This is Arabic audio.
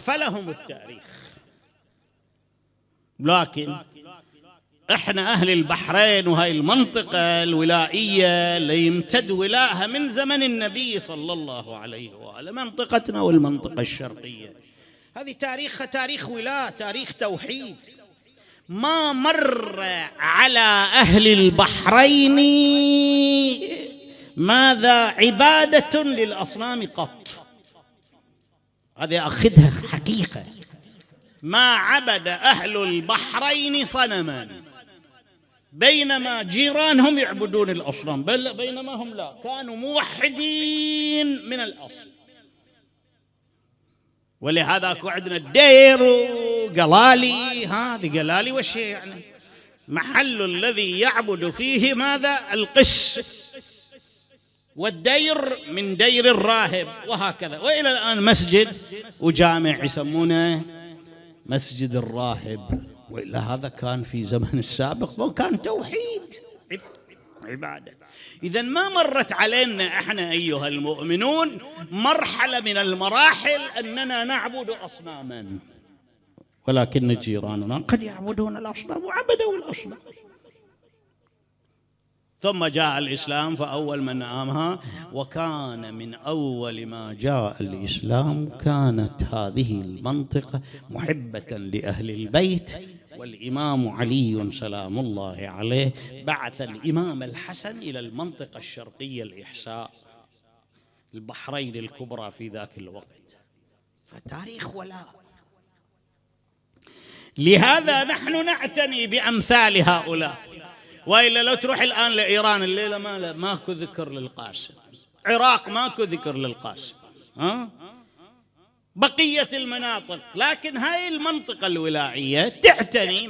فلهم التاريخ لكن احنا اهل البحرين وهاي المنطقه الولائيه اللي يمتد ولاها من زمن النبي صلى الله عليه واله منطقتنا والمنطقه الشرقيه هذه تاريخها تاريخ ولاء تاريخ توحيد ما مر على اهل البحرين ماذا عباده للاصنام قط هذه أخذها حقيقة ما عبد أهل البحرين صنما بينما جيرانهم يعبدون الأصنام بل بينما هم لا كانوا موحدين من الأصل ولهذا عندنا الدير وقلالي هذه قلالي وش يعني محل الذي يعبد فيه ماذا القس والدير من دير الراهب وهكذا والى الان مسجد وجامع يسمونه مسجد الراهب والا هذا كان في زمن السابق كان توحيد عباده اذا ما مرت علينا احنا ايها المؤمنون مرحله من المراحل اننا نعبد اصناما ولكن جيراننا قد يعبدون الاصنام وعبدوا الاصنام ثم جاء الإسلام فأول من نامها وكان من أول ما جاء الإسلام كانت هذه المنطقة محبة لأهل البيت والإمام علي سلام الله عليه بعث الإمام الحسن إلى المنطقة الشرقية الإحساء البحرين الكبرى في ذاك الوقت فتاريخ ولاء لهذا نحن نعتني بأمثال هؤلاء والا لو تروح الان لايران الليله ما لا ماكو ذكر للقاسم عراق ماكو ذكر للقاسم ها بقيه المناطق لكن هاي المنطقه الولائيه تعتني